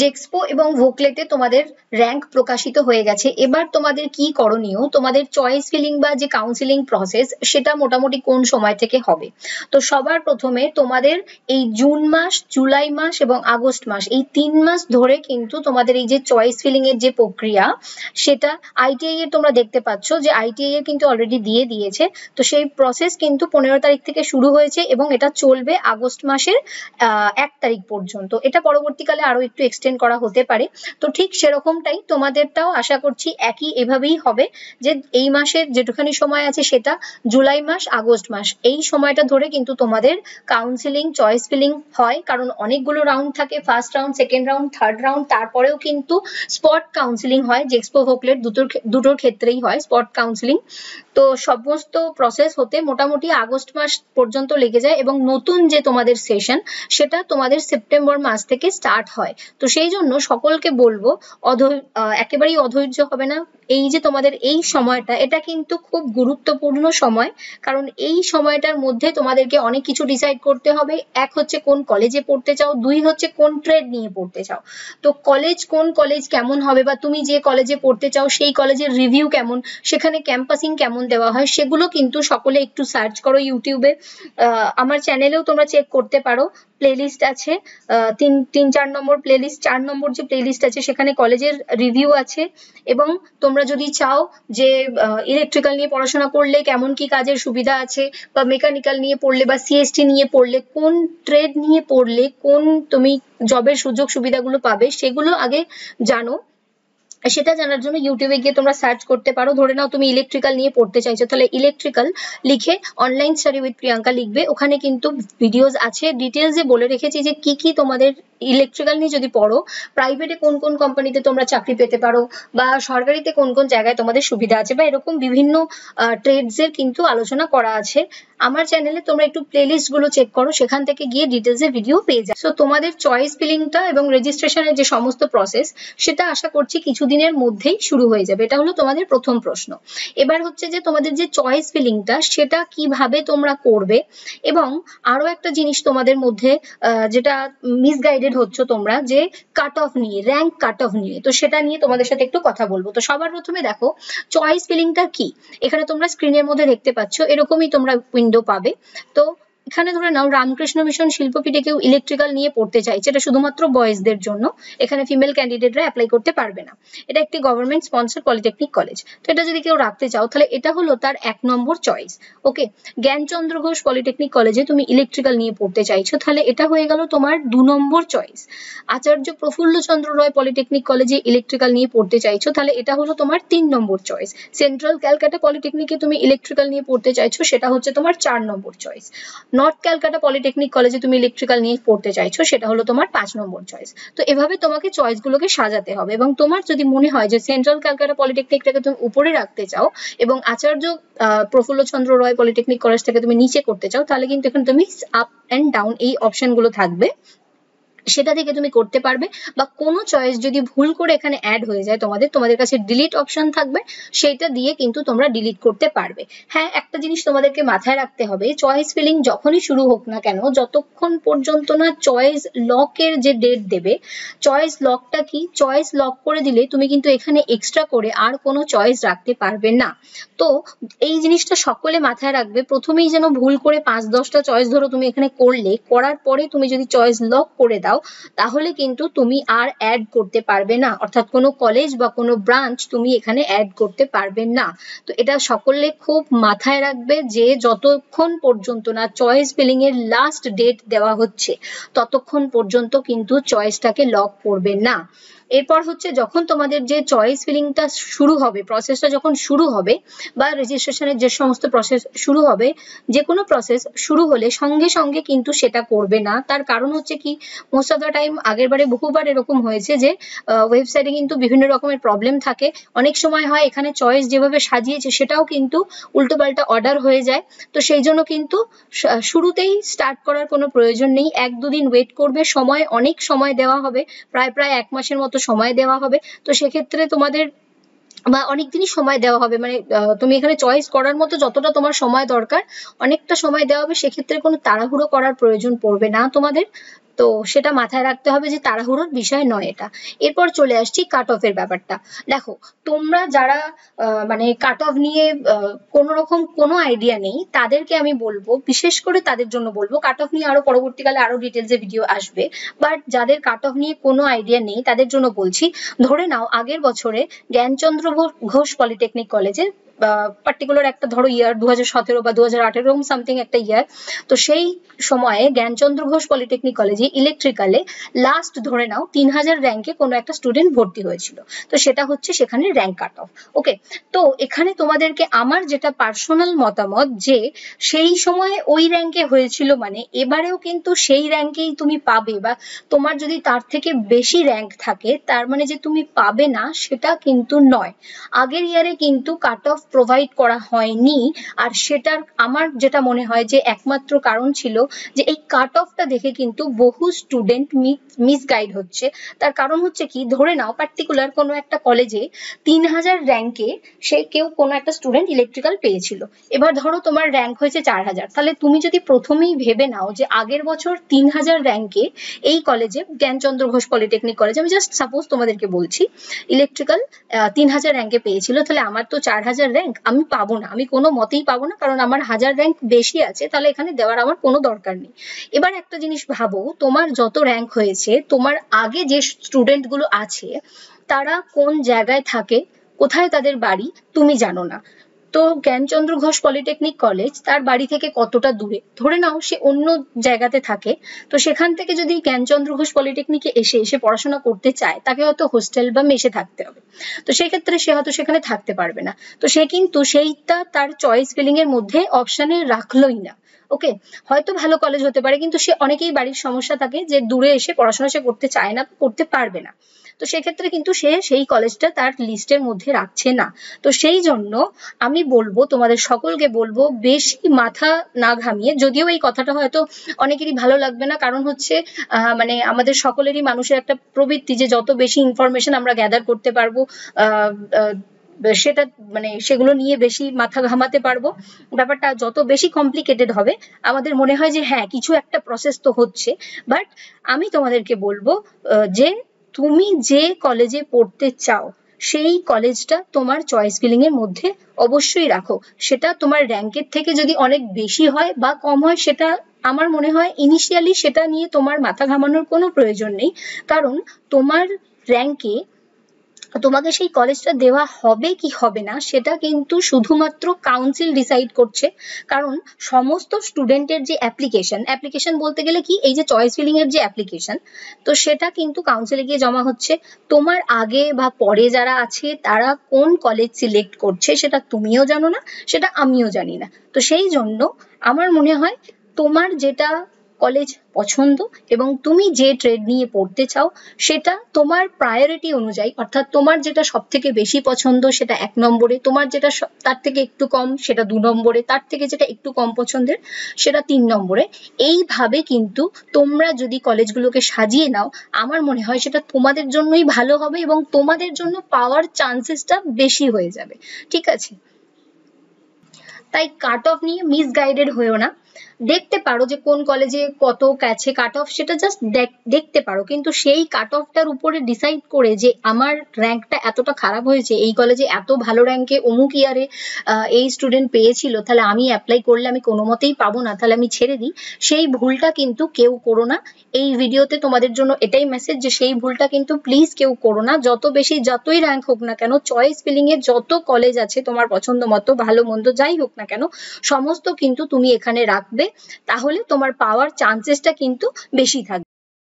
জেক্সপো এবং ভোকলেতে তোমাদের র্যাঙ্ক প্রকাশিত হয়ে গেছে এবার তোমাদের কি করণীয় তোমাদের চয়েস ফিলিং বা যে কাউন্সিলিং প্রসেস সেটা মোটামুটি কোন সময় থেকে হবে তো সবার প্রথমে তোমাদের এই জুন মাস জুলাই মাস এবং আগস্ট মাস এই তিন মাস ধরে কিন্তু তোমাদের এই যে চয়েস ফিলিং এর যে প্রক্রিয়া সেটা আইটিআই এর তোমরা দেখতে পাচ্ছ যে আইটিআই এর কিন্তু অলরেডি দিয়ে দিয়েছে তো সেই প্রসেস কিন্তু পনেরো তারিখ থেকে শুরু হয়েছে এবং এটা চলবে আগস্ট মাসের এক তারিখ পর্যন্ত এটা পরবর্তীকালে আরো একটু এক্সটেন্ড করা হতে পারে তো ঠিক সেরকমটাই তোমাদেরটাও আশা করছি একই এভাবেই হবে যে এই মাসের যেটুখানি সময় আছে সেটা জুলাই মাস আগস্ট মাস এই সময়টা ধরে কিন্তু তোমাদের কাউন্সিলিং চয়েস ফিলিং হয় কারণ অনেকগুলো রাউন্ড থাকে first round second round third round তারপরেও কিন্তু স্পট কাউন্সিলিং হয় জেক্সপো ভোকলেট দুটোর দুটোর ক্ষেত্রেই হয় স্পট কাউন্সিলিং তো সমস্ত প্রসেস হতে মোটামুটি আগস্ট মাস পর্যন্ত লেগে যায় এবং নতুন যে তোমাদের সেশন সেটা তোমাদের সেপ্টেম্বর মাস থেকে স্টার্ট হয় তো সেই জন্য সকলকে বলবো অধৈ একেবারেই অধৈর্য হবে না এই যে তোমাদের এই সময়টা এটা কিন্তু খুব গুরুত্বপূর্ণ সময় কারণ এই সময়টার মধ্যে তোমাদেরকে অনেক কিছু ডিসাইড করতে হবে এক হচ্ছে কোন কলেজে পড়তে চাও দুই হচ্ছে কোন ট্রেড নিয়ে পড়তে চাও তো কলেজ কোন কলেজ কেমন হবে বা তুমি যে কলেজে পড়তে চাও সেই কলেজের রিভিউ কেমন সেখানে ক্যাম্পাসিং কেমন দেওয়া হয় সেগুলো কিন্তু সকলে একটু সার্চ করো ইউটিউবে আমার চ্যানেলেও তোমরা চেক করতে পারো প্লেলিস্ট আছে তিন তিন চার নম্বর প্লেলিস্ট চার নম্বর যে প্লেলিস্ট আছে সেখানে কলেজের রিভিউ আছে এবং তোমরা তোমরা যদি চাও যে ইলেকট্রিক্যাল নিয়ে পড়াশোনা করলে কেমন কি কাজের সুবিধা আছে বা মেকানিক্যাল নিয়ে পড়লে বা সিএসটি নিয়ে পড়লে কোন ট্রেড নিয়ে পড়লে কোন তুমি জবের সুযোগ সুবিধাগুলো পাবে সেগুলো আগে জানো সেটা জানার জন্য ইউটিউবে গিয়ে তোমরা সার্চ করতে পারো ধরে নাও তুমি ইলেকট্রিক্যাল নিয়ে পড়তে চাইছো তাহলে ইলেকট্রিক্যাল লিখে অনলাইন স্টাডি উইথ প্রিয়াঙ্কা লিখবে ওখানে কিন্তু ভিডিওস আছে ডিটেলসে বলে রেখেছি যে কি কি তোমাদের ইলেকট্রিক্যাল নিয়ে যদি পড়ো প্রাইভেটে কোন কোন কোম্পানিতে তোমরা চাকরি পেতে পারো বা সরকারিতে কোন কোন জায়গায় তোমাদের সুবিধা আছে বা এরকম বিভিন্ন ট্রেডসের কিন্তু আলোচনা করা আছে আমার চ্যানেলে তোমরা একটু প্লেলিস্ট গুলো চেক করো সেখান থেকে গিয়ে ডিটেলসে ভিডিও পেয়ে যাও সো তোমাদের চয়েস ফিলিংটা এবং রেজিস্ট্রেশনের যে সমস্ত প্রসেস সেটা আশা করছি কিছুদিনের মধ্যেই শুরু হয়ে যাবে এটা হলো তোমাদের প্রথম প্রশ্ন এবার হচ্ছে যে তোমাদের যে চয়েস ফিলিংটা সেটা কিভাবে তোমরা করবে এবং আরো একটা জিনিস তোমাদের মধ্যে যেটা মিসগাইডেড রিলেটেড হচ্ছ তোমরা যে কাট অফ নিয়ে র্যাঙ্ক কাট অফ নিয়ে তো সেটা নিয়ে তোমাদের সাথে একটু কথা বলবো তো সবার প্রথমে দেখো চয়েস ফিলিংটা কি এখানে তোমরা স্ক্রিনের মধ্যে দেখতে পাচ্ছ এরকমই তোমরা উইন্ডো পাবে তো এখানে ধরে নাও রামকৃষ্ণ মিশন শিল্পপীঠে কেউ ইলেকট্রিক্যাল নিয়ে পড়তে চাইছে এটা শুধুমাত্র বয়েজদের জন্য এখানে ফিমেল ক্যান্ডিডেটরা অ্যাপ্লাই করতে পারবে না এটা একটি গভর্নমেন্ট স্পন্সার পলিটেকনিক কলেজ তো এটা যদি কেউ রাখতে চাও তাহলে এটা হলো তার এক নম্বর choice okay Gyanchandra Ghosh polytechnic কলেজে তুমি ইলেকট্রিক্যাল নিয়ে পড়তে চাইছো তাহলে এটা হয়ে গেল তোমার দু নম্বর চয়েস আচার্য প্রফুল্লচন্দ্র রয় পলিটেকনিক কলেজে ইলেকট্রিক্যাল নিয়ে পড়তে চাইছো তাহলে এটা হলো তোমার তিন নম্বর চয়েস সেন্ট্রাল ক্যালকাটা পলিটেকনিকে তুমি ইলেকট্রিক্যাল নিয়ে পড়তে চাইছো সেটা হচ্ছে তোমার চার নম্বর চয়েস নর্থ ক্যালকাটা পলিটেকনিক কলেজে তুমি ইলেকট্রিক্যাল নিয়ে পড়তে চাইছো সেটা হলো তোমার পাঁচ নম্বর চয়েস তো এভাবে তোমাকে চয়েসগুলোকে সাজাতে হবে এবং তোমার যদি মনে হয় যে সেন্ট্রাল ক্যালকাটা পলিটেকনিকটাকে তুমি উপরে রাখতে চাও এবং আচার্য প্রফুল্ল চন্দ্র রয় পলিটেকনিক কলেজটাকে তুমি নিচে করতে চাও তাহলে কিন্তু এখানে তুমি আপ অ্যান্ড ডাউন এই অপশনগুলো থাকবে সেটা থেকে তুমি করতে পারবে বা কোনো চয়েস যদি ভুল করে এখানে অ্যাড হয়ে যায় তোমাদের তোমাদের কাছে ডিলিট অপশন থাকবে সেটা দিয়ে কিন্তু তোমরা ডিলিট করতে পারবে হ্যাঁ একটা জিনিস তোমাদেরকে মাথায় রাখতে হবে চয়েস ফিলিং যখনই শুরু হোক না কেন যতক্ষণ পর্যন্ত না চয়েস লকের যে ডেট দেবে চয়েস লকটা কি চয়েস লক করে দিলে তুমি কিন্তু এখানে এক্সট্রা করে আর কোনো চয়েস রাখতে পারবে না তো এই জিনিসটা সকলে মাথায় রাখবে প্রথমেই যেন ভুল করে পাঁচ দশটা চয়েস ধরো তুমি এখানে করলে করার পরে তুমি যদি চয়েস লক করে দাও দাও তাহলে কিন্তু তুমি আর অ্যাড করতে পারবে না অর্থাৎ কোনো কলেজ বা কোনো ব্রাঞ্চ তুমি এখানে অ্যাড করতে পারবে না তো এটা সকলে খুব মাথায় রাখবে যে যতক্ষণ পর্যন্ত না চয়েস ফিলিং এর লাস্ট ডেট দেওয়া হচ্ছে ততক্ষণ পর্যন্ত কিন্তু চয়েসটাকে লক করবে না এরপর হচ্ছে যখন তোমাদের যে চয়েস ফিলিংটা শুরু হবে প্রসেসটা যখন শুরু হবে বা রেজিস্ট্রেশনের যে সমস্ত প্রসেস শুরু হবে যে কোনো প্রসেস শুরু হলে সঙ্গে সঙ্গে কিন্তু সেটা করবে না তার কারণ হচ্ছে কি মোস্ট অফ দ্য টাইম আগের বারে বহুবার এরকম হয়েছে যে ওয়েবসাইটে কিন্তু বিভিন্ন রকমের প্রবলেম থাকে অনেক সময় হয় এখানে চয়েস যেভাবে সাজিয়েছে সেটাও কিন্তু উল্টোপাল্টা অর্ডার হয়ে যায় তো সেই জন্য কিন্তু শুরুতেই স্টার্ট করার কোনো প্রয়োজন নেই এক দুদিন ওয়েট করবে সময় অনেক সময় দেওয়া হবে প্রায় প্রায় এক মাসের মতো সময় দেওয়া হবে তো সেক্ষেত্রে তোমাদের বা অনেক দিনই সময় দেওয়া হবে মানে তুমি এখানে চয়েস করার মতো যতটা তোমার সময় দরকার অনেকটা সময় দেওয়া হবে সেক্ষেত্রে কোনো তাড়াহুড়ো করার প্রয়োজন পড়বে না তোমাদের তো সেটা মাথায় রাখতে হবে যে তাড়াহুড়োর বিষয় নয় এটা এরপর চলে আসছি কাট এর ব্যাপারটা দেখো তোমরা যারা মানে কাট অফ নিয়ে কোনো রকম কোনো আইডিয়া নেই তাদেরকে আমি বলবো বিশেষ করে তাদের জন্য বলবো কাট অফ নিয়ে আরো পরবর্তীকালে আরো ডিটেলসে ভিডিও আসবে বাট যাদের কাট অফ নিয়ে কোনো আইডিয়া নেই তাদের জন্য বলছি ধরে নাও আগের বছরে জ্ঞানচন্দ্র ঘোষ পলিটেকনিক কলেজের পার্টিকুলার একটা ধরো ইয়ার দু হাজার সতেরো বা দু হাজার আঠেরো এরকম সামথিং একটা ইয়ার তো সেই সময়ে জ্ঞানচন্দ্র ঘোষ পলিটেকনিক কলেজে ইলেকট্রিক্যালে লাস্ট ধরে নাও তিন হাজার র্যাঙ্কে কোনো একটা স্টুডেন্ট ভর্তি হয়েছিল তো সেটা হচ্ছে সেখানে র্যাঙ্ক কাট অফ ওকে তো এখানে তোমাদেরকে আমার যেটা পার্সোনাল মতামত যে সেই সময়ে ওই র্যাঙ্কে হয়েছিল মানে এবারেও কিন্তু সেই র্যাঙ্কেই তুমি পাবে বা তোমার যদি তার থেকে বেশি র্যাঙ্ক থাকে তার মানে যে তুমি পাবে না সেটা কিন্তু নয় আগের ইয়ারে কিন্তু কাট অফ প্রোভাইড করা হয়নি আর সেটার আমার যেটা মনে হয় যে একমাত্র কারণ ছিল যে এই কাট অফটা দেখে কিন্তু বহু স্টুডেন্ট মিসগাইড হচ্ছে তার কারণ হচ্ছে কি ধরে নাও পার্টিকুলার কোনো একটা কলেজে তিন হাজার র্যাঙ্কে সে কেউ কোনো একটা স্টুডেন্ট ইলেকট্রিক্যাল পেয়েছিল এবার ধরো তোমার র্যাঙ্ক হয়েছে চার হাজার তাহলে তুমি যদি প্রথমেই ভেবে নাও যে আগের বছর তিন হাজার র্যাঙ্কে এই কলেজে জ্ঞানচন্দ্র ঘোষ পলিটেকনিক কলেজ আমি জাস্ট সাপোজ তোমাদেরকে বলছি ইলেকট্রিক্যাল তিন হাজার র্যাঙ্কে পেয়েছিল তাহলে আমার তো চার হাজার র্যাঙ্ক আমি পাবো না আমি কোনো মতেই পাবো না কারণ আমার হাজার র্যাঙ্ক বেশি আছে তাহলে এখানে দেওয়ার আমার কোনো দরকার নেই এবার একটা জিনিস ভাবো তোমার যত র্যাঙ্ক হয়েছে তোমার আগে যে স্টুডেন্টগুলো আছে তারা কোন জায়গায় থাকে কোথায় তাদের বাড়ি তুমি জানো না তো জ্ঞানচন্দ্র ঘোষ পলিটেকনিক কলেজ তার বাড়ি থেকে কতটা দূরে ধরে নাও সে অন্য জায়গাতে থাকে তো সেখান থেকে যদি জ্ঞানচন্দ্র ঘোষ পলিটেকনিকে এসে এসে পড়াশোনা করতে চায় তাকে হয়তো হোস্টেল বা মেসে থাকতে হবে তো সেক্ষেত্রে সে হয়তো সেখানে থাকতে পারবে না তো সে কিন্তু সেইটা তার চয়েস ফিলিং এর মধ্যে অপশানে রাখলোই না ওকে হয়তো ভালো কলেজ হতে পারে কিন্তু সে অনেকেই বাড়ির সমস্যা থাকে যে দূরে এসে পড়াশোনা সে করতে চায় না করতে পারবে না তো সেক্ষেত্রে কিন্তু সে সেই কলেজটা তার লিস্টের মধ্যে রাখছে না তো সেই জন্য আমি বলবো তোমাদের সকলকে বলবো বেশি মাথা না ঘামিয়ে যদিও এই কথাটা হয়তো অনেকেরই ভালো লাগবে না কারণ হচ্ছে মানে আমাদের সকলেরই মানুষের একটা প্রবৃত্তি যে যত বেশি ইনফরমেশন আমরা গ্যাদার করতে পারবো আহ সেটা মানে সেগুলো নিয়ে বেশি মাথা ঘামাতে পারবো ব্যাপারটা যত বেশি কমপ্লিকেটেড হবে আমাদের মনে হয় যে হ্যাঁ কিছু একটা প্রসেস তো হচ্ছে বাট আমি তোমাদেরকে বলবো যে তুমি যে কলেজে পড়তে চাও সেই কলেজটা তোমার চয়েস ফিলিং এর মধ্যে অবশ্যই রাখো সেটা তোমার র্যাঙ্কের থেকে যদি অনেক বেশি হয় বা কম হয় সেটা আমার মনে হয় ইনিশিয়ালি সেটা নিয়ে তোমার মাথা ঘামানোর কোনো প্রয়োজন নেই কারণ তোমার র্যাঙ্কে তোমাকে সেই কলেজটা দেওয়া হবে কি হবে না সেটা কিন্তু শুধুমাত্র কাউন্সিল ডিসাইড করছে কারণ সমস্ত স্টুডেন্টের যে অ্যাপ্লিকেশন অ্যাপ্লিকেশন বলতে গেলে কি এই যে চয়েস ফিলিং এর যে অ্যাপ্লিকেশন তো সেটা কিন্তু কাউন্সিলে গিয়ে জমা হচ্ছে তোমার আগে বা পরে যারা আছে তারা কোন কলেজ সিলেক্ট করছে সেটা তুমিও জানো না সেটা আমিও জানি না তো সেই জন্য আমার মনে হয় তোমার যেটা কলেজ পছন্দ এবং তুমি যে ট্রেড নিয়ে পড়তে চাও সেটা তোমার প্রায়োরিটি অনুযায়ী অর্থাৎ তোমার যেটা সব থেকে বেশি পছন্দ সেটা এক নম্বরে তোমার যেটা তার থেকে একটু কম সেটা দু নম্বরে তার থেকে যেটা একটু কম পছন্দের সেটা তিন নম্বরে এইভাবে কিন্তু তোমরা যদি কলেজগুলোকে সাজিয়ে নাও আমার মনে হয় সেটা তোমাদের জন্যই ভালো হবে এবং তোমাদের জন্য পাওয়ার চান্সেসটা বেশি হয়ে যাবে ঠিক আছে তাই কাট অফ নিয়ে মিসগাইডেড হয়েও না দেখতে পারো যে কোন কলেজে কত কাছে কাট অফ সেটা জাস্ট দেখতে পারো কিন্তু সেই কাট অফটার উপরে ডিসাইড করে যে আমার র্যাঙ্কটা এতটা খারাপ হয়েছে এই কলেজে এত ভালো র্যাঙ্কে অমুক ইয়ারে এই স্টুডেন্ট পেয়েছিল তাহলে আমি অ্যাপ্লাই করলে আমি কোনো মতেই পাবো না তাহলে আমি ছেড়ে দিই সেই ভুলটা কিন্তু কেউ করো না এই ভিডিওতে তোমাদের জন্য এটাই মেসেজ যে সেই ভুলটা কিন্তু প্লিজ কেউ করো না যত বেশি যতই র্যাঙ্ক হোক না কেন চয়েস ফিলিং এ যত কলেজ আছে তোমার পছন্দ মতো ভালো মন্দ যাই হোক না কেন সমস্ত কিন্তু তুমি এখানে রাখ রাখবে তাহলে তোমার পাওয়ার চান্সেসটা কিন্তু বেশি থাকবে